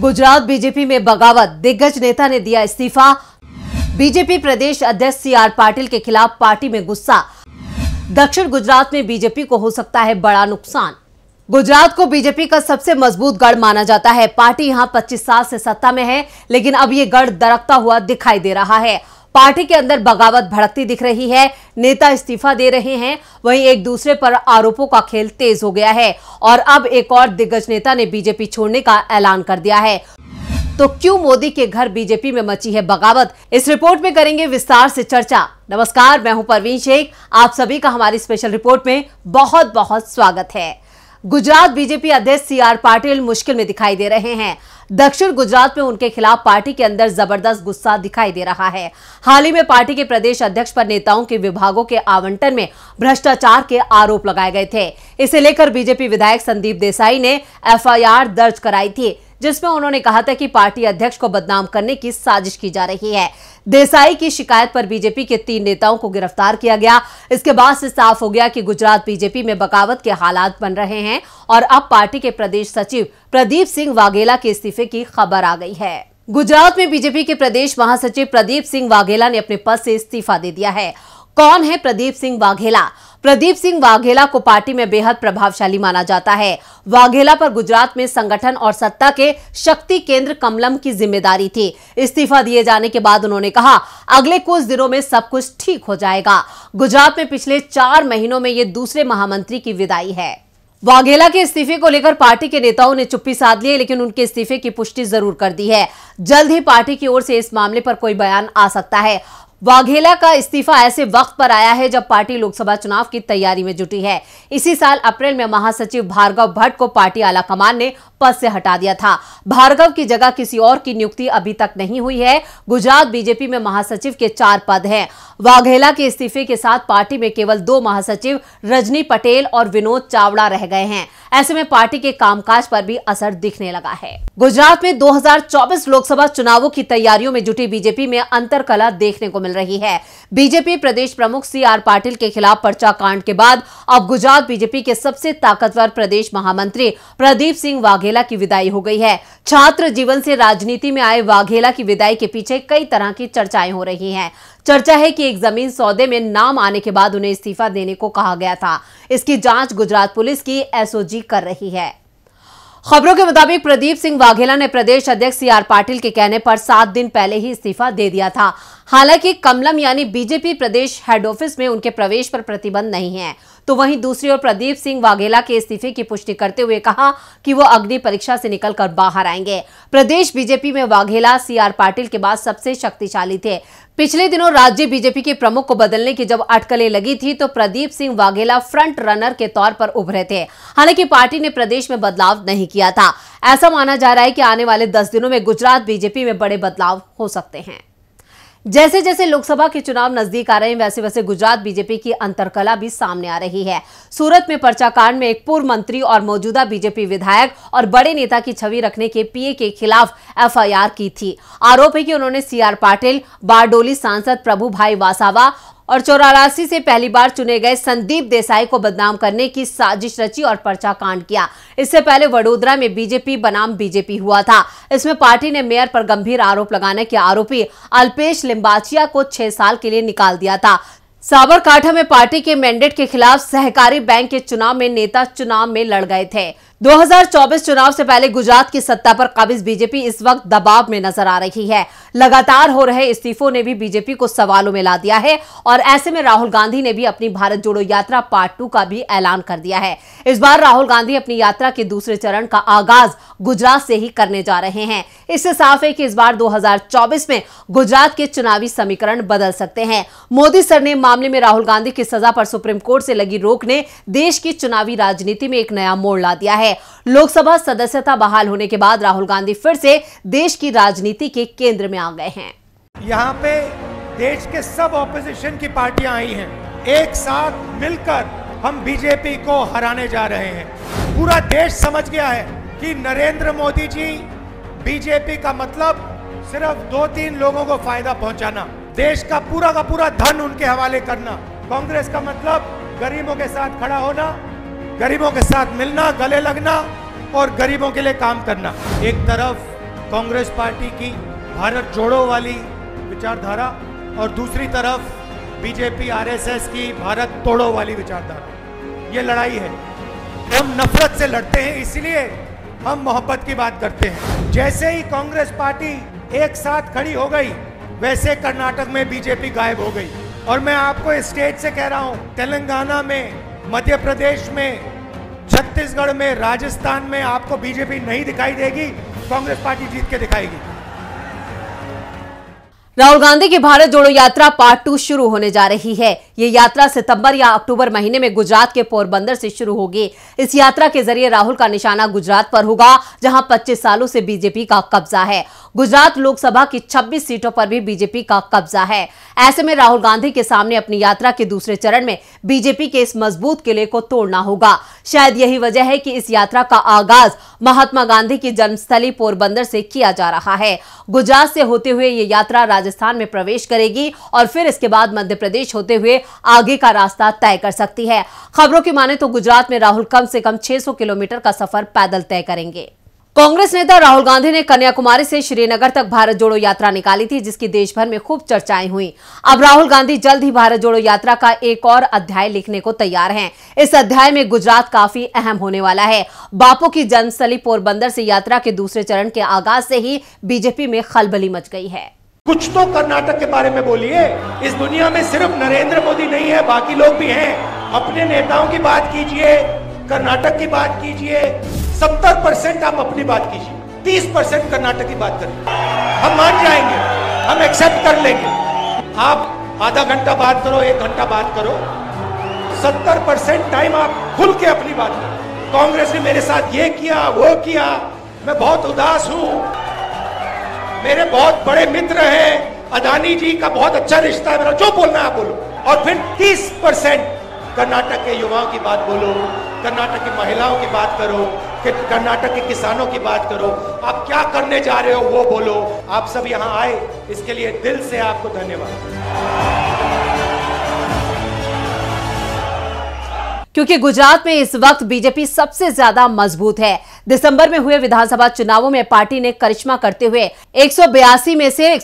Gujarat BJP में बगावत दिग्गज नेता ने दिया इस्तीफा बीजेपी प्रदेश अध्यक्ष सी आर पाटिल के खिलाफ पार्टी में गुस्सा दक्षिण गुजरात में बीजेपी को हो सकता है बड़ा नुकसान गुजरात को बीजेपी का सबसे मजबूत गढ़ माना जाता है पार्टी यहां 25 साल से सत्ता में है लेकिन अब ये गढ़ दरकता हुआ दिखाई दे रहा है पार्टी के अंदर बगावत भड़कती दिख रही है नेता इस्तीफा दे रहे हैं वहीं एक दूसरे पर आरोपों का खेल तेज हो गया है और अब एक और दिग्गज नेता ने बीजेपी छोड़ने का ऐलान कर दिया है तो क्यों मोदी के घर बीजेपी में मची है बगावत इस रिपोर्ट में करेंगे विस्तार से चर्चा नमस्कार मैं हूं परवीन शेख आप सभी का हमारी स्पेशल रिपोर्ट में बहुत बहुत स्वागत है गुजरात बीजेपी अध्यक्ष सी आर पाटिल मुश्किल में दिखाई दे रहे हैं दक्षिण गुजरात में उनके खिलाफ पार्टी के अंदर जबरदस्त गुस्सा दिखाई दे रहा है हाल ही में पार्टी के प्रदेश अध्यक्ष पर नेताओं के विभागों के आवंटन में भ्रष्टाचार के आरोप लगाए गए थे इसे लेकर बीजेपी विधायक संदीप देसाई ने एफआईआर दर्ज कराई थी जिसमें उन्होंने कहा था कि पार्टी अध्यक्ष को बदनाम करने की साजिश की जा रही है देसाई की शिकायत पर बीजेपी के तीन नेताओं को गिरफ्तार किया गया इसके बाद से साफ हो गया कि गुजरात बीजेपी में बगावत के हालात बन रहे हैं और अब पार्टी के प्रदेश सचिव प्रदीप सिंह वाघेला के इस्तीफे की खबर आ गई है गुजरात में बीजेपी के प्रदेश महासचिव प्रदीप सिंह वाघेला ने अपने पद से इस्तीफा दे दिया है कौन है प्रदीप सिंह वाघेला प्रदीप सिंह वाघेला को पार्टी में बेहद प्रभावशाली माना जाता है वाघेला पर गुजरात में संगठन और सत्ता के शक्ति केंद्र कमलम की जिम्मेदारी थी इस्तीफा दिए जाने के बाद उन्होंने कहा अगले कुछ दिनों में सब कुछ ठीक हो जाएगा गुजरात में पिछले चार महीनों में ये दूसरे महामंत्री की विदाई है वाघेला के इस्तीफे को लेकर पार्टी के नेताओं ने चुप्पी साध ली है लेकिन उनके इस्तीफे की पुष्टि जरूर कर दी है जल्द ही पार्टी की ओर से इस मामले पर कोई बयान आ सकता है वाघेला का इस्तीफा ऐसे वक्त पर आया है जब पार्टी लोकसभा चुनाव की तैयारी में जुटी है इसी साल अप्रैल में महासचिव भार्गव भट्ट को पार्टी आलाकमान ने पद से हटा दिया था भार्गव की जगह किसी और की नियुक्ति अभी तक नहीं हुई है गुजरात बीजेपी में महासचिव के चार पद हैं वाघेला के इस्तीफे के साथ पार्टी में केवल दो महासचिव रजनी पटेल और विनोद चावड़ा रह गए हैं ऐसे में पार्टी के कामकाज पर भी असर दिखने लगा है गुजरात में 2024 लोकसभा चुनावों की तैयारियों में जुटी बीजेपी में अंतर कला देखने को मिल रही है बीजेपी प्रदेश प्रमुख सी आर पाटिल के खिलाफ पर्चा कांड के बाद अब गुजरात बीजेपी के सबसे ताकतवर प्रदेश महामंत्री प्रदीप सिंह वाघेला की विदाई हो गई है छात्र जीवन से राजनीति में आए वाघेला की विदाई के पीछे कई तरह की चर्चाएं हो रही है चर्चा है कि एक जमीन सौदे में नाम आने के बाद उन्हें इस्तीफा देने को कहा गया था इसकी जांच गुजरात पुलिस की एसओजी कर रही है खबरों के मुताबिक प्रदीप सिंह वाघेला ने प्रदेश अध्यक्ष सी आर पाटिल के कहने पर सात दिन पहले ही इस्तीफा दे दिया था हालांकि कमलम यानी बीजेपी प्रदेश हेड ऑफिस में उनके प्रवेश पर प्रतिबंध नहीं है तो वहीं दूसरी ओर प्रदीप सिंह वाघेला के इस्तीफे की पुष्टि करते हुए कहा कि वो अग्नि परीक्षा से निकलकर बाहर आएंगे प्रदेश बीजेपी में वाघेला सी आर पाटिल के बाद सबसे शक्तिशाली थे पिछले दिनों राज्य बीजेपी के प्रमुख को बदलने की जब अटकलें लगी थी तो प्रदीप सिंह वाघेला फ्रंट रनर के तौर पर उभरे थे हालांकि पार्टी ने प्रदेश में बदलाव नहीं किया था ऐसा माना जा रहा है कि आने वाले दस दिनों में गुजरात बीजेपी में बड़े बदलाव हो सकते हैं जैसे जैसे लोकसभा के चुनाव नजदीक आ रहे हैं वैसे वैसे गुजरात बीजेपी की अंतरकला भी सामने आ रही है सूरत में पर्चा कांड में एक पूर्व मंत्री और मौजूदा बीजेपी विधायक और बड़े नेता की छवि रखने के पीए के खिलाफ एफआईआर की थी आरोप है कि उन्होंने सीआर पाटिल बारडोली सांसद प्रभु भाई वासावा और चौरासी से पहली बार चुने गए संदीप देसाई को बदनाम करने की साजिश रची और पर्चा कांड किया इससे पहले वडोदरा में बीजेपी बनाम बीजेपी हुआ था इसमें पार्टी ने मेयर पर गंभीर आरोप लगाने के आरोपी अल्पेश लिम्बाचिया को छह साल के लिए निकाल दिया था साबरकाठा में पार्टी के मैंडेट के खिलाफ सहकारी बैंक के चुनाव में नेता चुनाव में लड़ गए थे 2024 चुनाव से पहले गुजरात की सत्ता पर काबिज बीजेपी इस वक्त दबाव में नजर आ रही है लगातार हो रहे इस्तीफों ने भी बीजेपी को सवालों में ला दिया है और ऐसे में राहुल गांधी ने भी अपनी भारत जोड़ो यात्रा पार्ट टू का भी ऐलान कर दिया है इस बार राहुल गांधी अपनी यात्रा के दूसरे चरण का आगाज गुजरात से ही करने जा रहे हैं इससे साफ है कि इस बार दो में गुजरात के चुनावी समीकरण बदल सकते हैं मोदी सर ने मामले में राहुल गांधी की सजा पर सुप्रीम कोर्ट से लगी रोक ने देश की चुनावी राजनीति में एक नया मोड़ ला दिया है है लोकसभा सदस्यता बहाल होने के बाद राहुल गांधी फिर से देश की राजनीति के केंद्र में आ गए हैं यहाँ पे देश के सब ऑपोजिशन की पार्टियां आई हैं एक साथ मिलकर हम बीजेपी को हराने जा रहे हैं पूरा देश समझ गया है कि नरेंद्र मोदी जी बीजेपी का मतलब सिर्फ दो तीन लोगों को फायदा पहुंचाना देश का पूरा का पूरा धन उनके हवाले करना कांग्रेस का मतलब गरीबों के साथ खड़ा होना गरीबों के साथ मिलना गले लगना और गरीबों के लिए काम करना एक तरफ कांग्रेस पार्टी की भारत जोड़ो वाली विचारधारा और दूसरी तरफ बीजेपी आरएसएस की भारत तोड़ो वाली विचारधारा ये लड़ाई है हम नफरत से लड़ते हैं इसलिए हम मोहब्बत की बात करते हैं जैसे ही कांग्रेस पार्टी एक साथ खड़ी हो गई वैसे कर्नाटक में बीजेपी गायब हो गई और मैं आपको स्टेज से कह रहा हूँ तेलंगाना में मध्य प्रदेश में छत्तीसगढ़ में राजस्थान में आपको बीजेपी नहीं दिखाई देगी कांग्रेस पार्टी जीत के दिखाएगी राहुल गांधी की भारत जोड़ो यात्रा पार्ट टू शुरू होने जा रही है ये यात्रा सितंबर या अक्टूबर महीने में गुजरात के पोरबंदर से शुरू होगी इस यात्रा के जरिए राहुल का निशाना गुजरात पर होगा जहां 25 सालों से बीजेपी का कब्जा है गुजरात लोकसभा की 26 सीटों पर भी बीजेपी का कब्जा है ऐसे में राहुल गांधी के सामने अपनी यात्रा के दूसरे चरण में बीजेपी के इस मजबूत किले को तोड़ना होगा शायद यही वजह है कि इस यात्रा का आगाज महात्मा गांधी की जन्मस्थली पोरबंदर से किया जा रहा है गुजरात से होते हुए ये यात्रा राजस्थान में प्रवेश करेगी और फिर इसके बाद मध्य प्रदेश होते हुए आगे का रास्ता तय कर सकती है खबरों की माने तो गुजरात में राहुल कम से कम छह किलोमीटर का सफर पैदल तय करेंगे कांग्रेस नेता राहुल गांधी ने कन्याकुमारी से श्रीनगर तक भारत जोड़ो यात्रा निकाली थी जिसकी देश भर में खूब चर्चाएं हुई अब राहुल गांधी जल्द ही भारत जोड़ो यात्रा का एक और अध्याय लिखने को तैयार हैं इस अध्याय में गुजरात काफी अहम होने वाला है बापू की जन्मस्थली पोरबंदर से यात्रा के दूसरे चरण के आगाज से ही बीजेपी में खलबली मच गई है कुछ तो कर्नाटक के बारे में बोलिए इस दुनिया में सिर्फ नरेंद्र मोदी नहीं है बाकी लोग भी है अपने नेताओं की बात कीजिए कर्नाटक की बात कीजिए सत्तर परसेंट आप अपनी बात कीजिए तीस परसेंट कर्नाटक की बात करें हम मान जाएंगे हम एक्सेप्ट कर लेंगे आप आधा घंटा बात करो एक घंटा बात करो सत्तर परसेंट टाइम आप खुल के अपनी बात करो कांग्रेस ने मेरे साथ ये किया वो किया मैं बहुत उदास हूं मेरे बहुत बड़े मित्र हैं अदानी जी का बहुत अच्छा रिश्ता है मेरा जो बोलना है बोलो और फिर तीस परसेंट कर्नाटक के युवाओं की बात बोलो कर्नाटक की महिलाओं की बात करो कर्नाटक के किसानों की बात करो आप क्या करने जा रहे हो वो बोलो आप सब यहाँ आए इसके लिए दिल से आपको धन्यवाद क्योंकि गुजरात में इस वक्त बीजेपी सबसे ज्यादा मजबूत है दिसंबर में हुए विधानसभा चुनावों में पार्टी ने करिश्मा करते हुए एक में से एक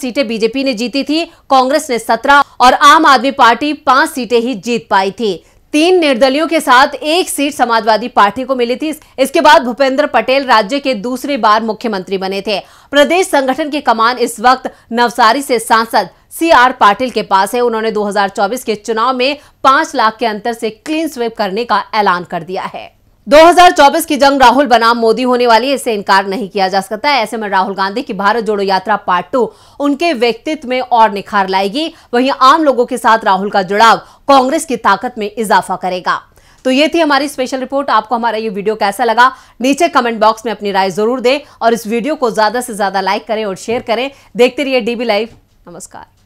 सीटें बीजेपी ने जीती थी कांग्रेस ने 17 और आम आदमी पार्टी पांच सीटें ही जीत पाई थी तीन निर्दलियों के साथ एक सीट समाजवादी पार्टी को मिली थी इसके बाद भूपेंद्र पटेल राज्य के दूसरी बार मुख्यमंत्री बने थे प्रदेश संगठन की कमान इस वक्त नवसारी से सांसद सी आर पाटिल के पास है उन्होंने 2024 के चुनाव में पांच लाख के अंतर से क्लीन स्वीप करने का ऐलान कर दिया है 2024 की जंग राहुल बनाम मोदी होने वाली है इसे इनकार नहीं किया जा सकता है ऐसे में राहुल गांधी की भारत जोड़ो यात्रा पार्ट टू उनके व्यक्तित्व में और निखार लाएगी वहीं आम लोगों के साथ राहुल का जुड़ाव कांग्रेस की ताकत में इजाफा करेगा तो ये थी हमारी स्पेशल रिपोर्ट आपको हमारा ये वीडियो कैसा लगा नीचे कमेंट बॉक्स में अपनी राय जरूर दें और इस वीडियो को ज्यादा से ज्यादा लाइक करें और शेयर करें देखते रहिए डीबी लाइव नमस्कार